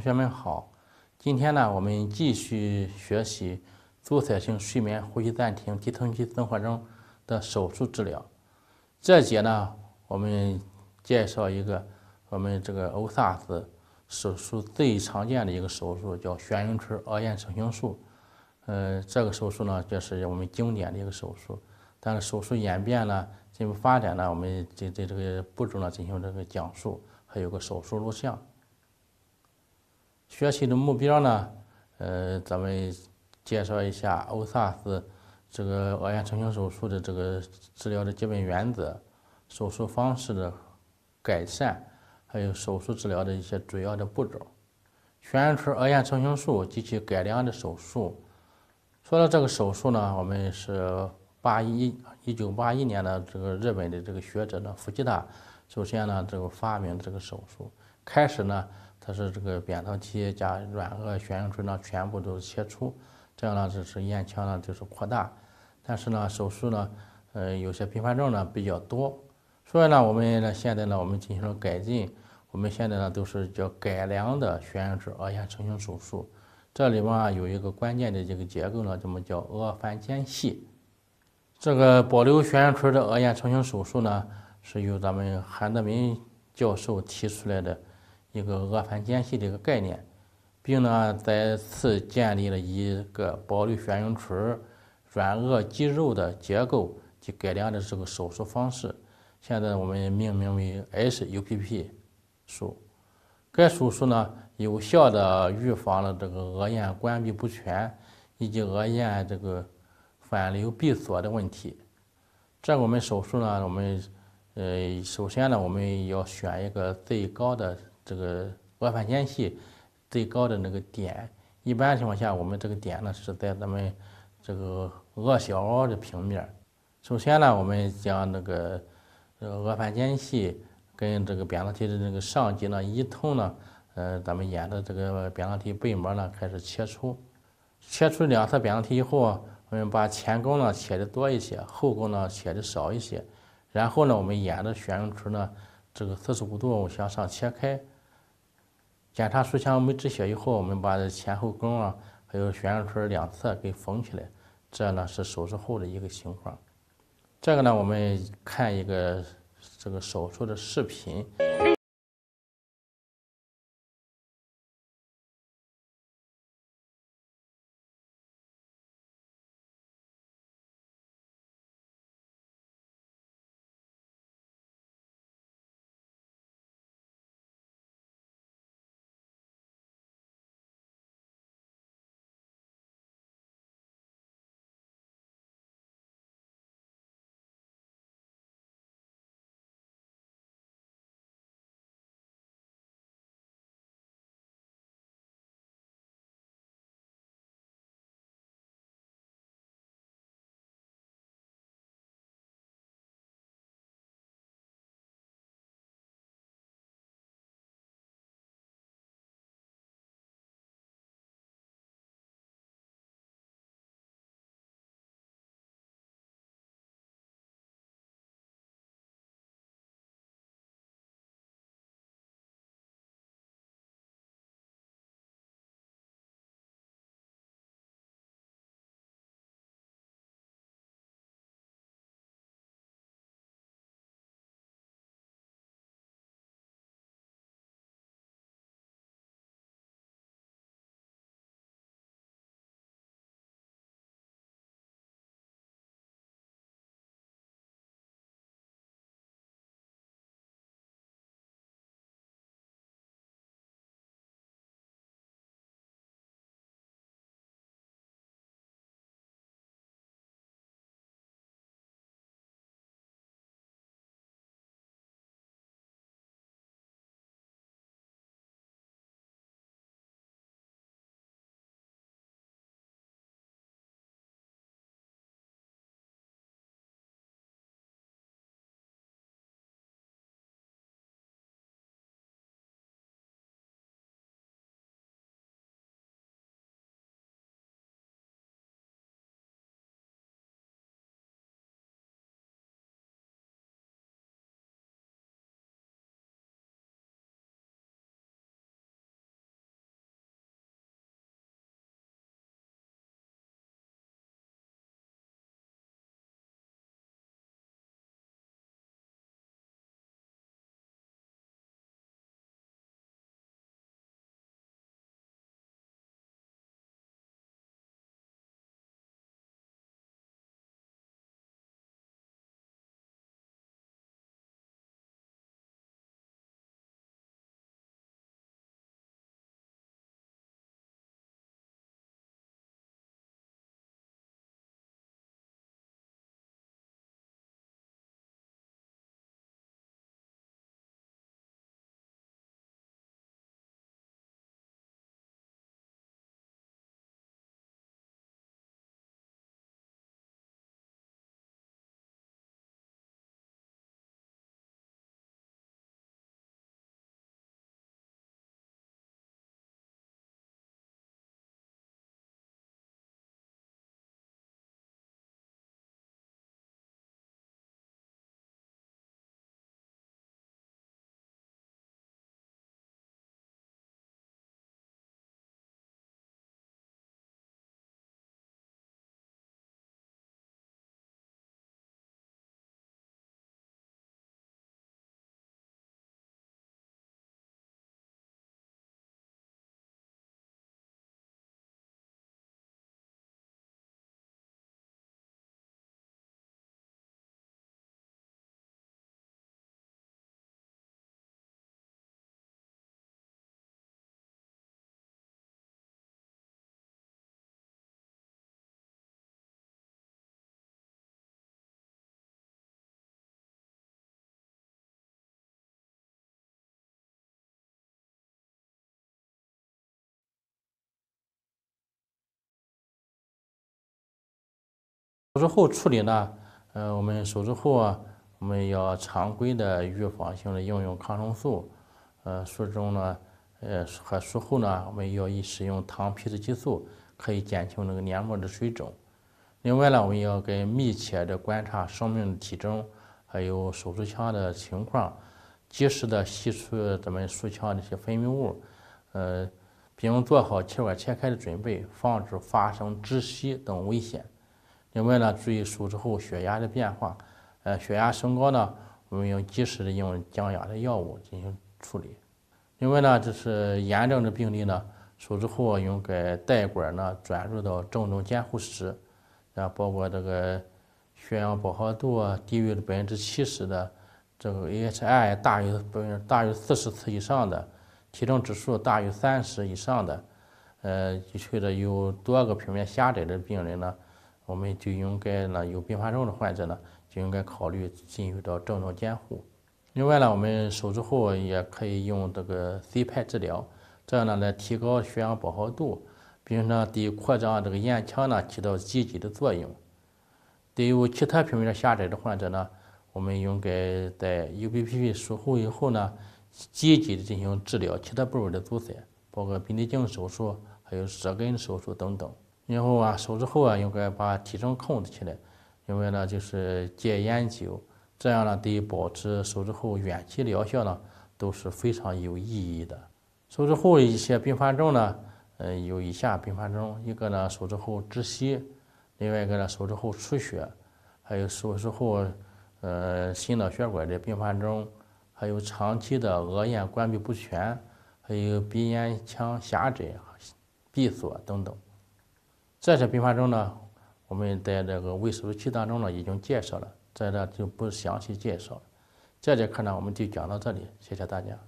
同学们好，今天呢，我们继续学习阻塞性睡眠呼吸暂停低通气综合征的手术治疗。这节呢，我们介绍一个我们这个欧萨斯手术最常见的一个手术，叫悬晕垂额咽成形术。呃，这个手术呢，就是我们经典的一个手术。但是手术演变呢，进步发展呢，我们进对这个步骤呢进行这个讲述，还有个手术录像。学习的目标呢？呃，咱们介绍一下欧萨斯这个额叶成型手术的这个治疗的基本原则、手术方式的改善，还有手术治疗的一些主要的步骤。悬垂额叶成型术及其改良的手术。说到这个手术呢，我们是八一一九八一年的这个日本的这个学者呢，福吉达首先呢这个发明的这个手术，开始呢。是这个扁桃体加软腭悬雍垂呢，全部都是切除，这样呢就是咽腔呢就是扩大，但是呢手术呢，呃有些并发症呢比较多，所以呢我们呢现在呢我们进行了改进，我们现在呢都是叫改良的悬雍垂额咽成型手术，这里啊有一个关键的这个结构呢，怎么叫腭翻间隙？这个保留悬雍垂的额咽成型手术呢，是由咱们韩德民教授提出来的。一个恶瓣间隙的一个概念，并呢再次建立了一个保留悬雍垂、软腭肌肉的结构及改良的这个手术方式。现在我们命名为 S U P P 术。该手术呢有效的预防了这个额咽关闭不全以及额咽这个反流闭锁的问题。这个我们手术呢，我们呃，首先呢，我们要选一个最高的。这个额瓣间隙最高的那个点，一般情况下，我们这个点呢是在咱们这个额小凹的平面。首先呢，我们将那个额瓣间隙跟这个扁桃体的那个上级呢一通呢，呃，咱们沿着这个扁桃体背膜呢开始切除。切除两侧扁桃体以后，我们把前弓呢切的多一些，后弓呢切的少一些。然后呢，我们沿着悬雍垂呢，这个四十五度向上切开。检查输腔没止血以后，我们把前后弓啊，还有悬韧带两侧给缝起来。这呢是手术后的一个情况。这个呢，我们看一个这个手术的视频。术后处理呢？呃，我们手术后啊，我们要常规的预防性的应用抗生素。呃，术中呢，呃和术后呢，我们要以使用糖皮质激素，可以减轻那个黏膜的水肿。另外呢，我们要跟密切的观察生命体征，还有手术腔的情况，及时的吸出咱们术腔的一些分泌物，呃，并做好气管切开的准备，防止发生窒息等危险。另外呢，注意手术后血压的变化，呃，血压升高呢，我们应及时的用降压的药物进行处理。另外呢，就是炎症的病例呢，手术后应该带管呢转入到重症监护室。啊，包括这个血氧饱和度低于百分之七十的，这个 AHI 大于本大于四十次以上的，体重指数大于三十以上的，呃，去的有多个平面狭窄的病人呢。我们就应该呢，有并发症的患者呢，就应该考虑进入到重症监护。另外呢，我们手术后也可以用这个 C 派治疗，这样呢来提高血氧饱和度，并呢对扩张这个咽腔呢起到积极的作用。对于其他平面狭窄的患者呢，我们应该在 UBPP 术后以后呢，积极的进行治疗。其他部位的阻塞，包括鼻内镜手术、还有舌根手术等等。然后啊，手术后啊，应该把体重控制起来，另外呢就是戒烟酒，这样呢对保持手术后远期疗效呢都是非常有意义的。手术后一些并发症呢，嗯，有以下并发症：一个呢，手术后窒息；另外一个呢，手术后出血；还有手术后呃心脑血管的并发症；还有长期的额咽关闭不全，还有鼻咽腔狭窄、闭锁等等。这些并发中呢，我们在这个微蜀吴区当中呢已经介绍了，在这就不详细介绍了。这节课呢，我们就讲到这里，谢谢大家。